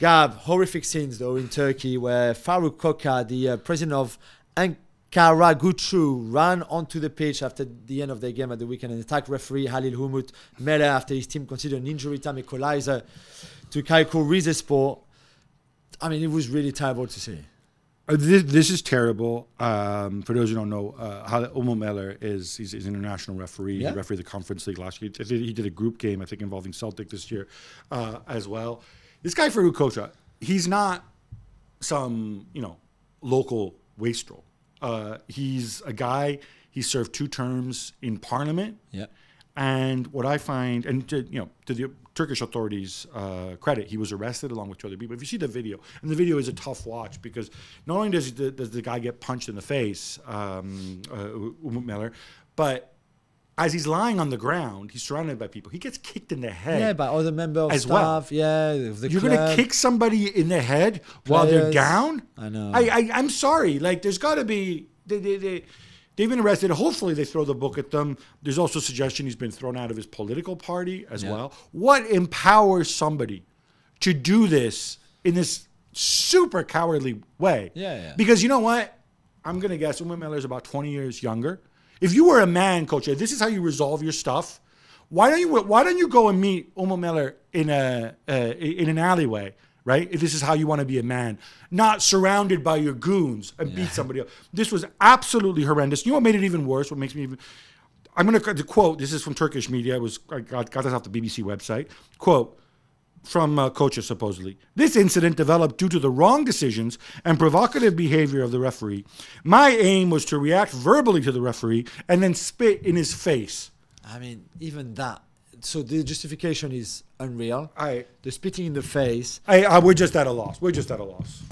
Gab, horrific scenes though in Turkey where Faruk Koka, the uh, president of Ankara Gucu, ran onto the pitch after the end of the game at the weekend and attacked referee Halil Humut Mele after his team considered an injury time equalizer to Kaiko Rizespor. I mean, it was really terrible to see. Uh, this, this is terrible. Um, for those who don't know, uh, Omo Meller is he's, he's, an international referee. Yeah. He refereed the Conference League last year. He did, he did a group game, I think, involving Celtic this year uh, as well this guy Farouk uh, he's not some, you know, local wastrel. Uh, he's a guy, he served two terms in parliament. Yeah. And what I find, and to, you know, to the Turkish authorities' uh, credit, he was arrested along with two other people. If you see the video, and the video is a tough watch because not only does the, does the guy get punched in the face, um, uh, Umut Meller, but as he's lying on the ground, he's surrounded by people. He gets kicked in the head. Yeah, by other members as staff. Well. Yeah, you're club. gonna kick somebody in the head Players. while they're down. I know. I, I am sorry. Like, there's got to be they, they, they they've been arrested. Hopefully, they throw the book at them. There's also suggestion he's been thrown out of his political party as yeah. well. What empowers somebody to do this in this super cowardly way? Yeah, yeah. Because you know what? I'm gonna guess Umar Miller is about 20 years younger. If you were a man, coach, this is how you resolve your stuff. Why don't you Why don't you go and meet Omo Miller in a uh, in an alleyway? Right, if this is how you want to be a man, not surrounded by your goons and yeah. beat somebody up. This was absolutely horrendous. You know what made it even worse? What makes me even I'm going to quote. This is from Turkish media. It was I got, got this off the BBC website. Quote: from uh, coaches, supposedly. This incident developed due to the wrong decisions and provocative behavior of the referee. My aim was to react verbally to the referee and then spit in his face. I mean, even that. So the justification is unreal. I, the spitting in the face. I, I, we're just at a loss. We're just at a loss.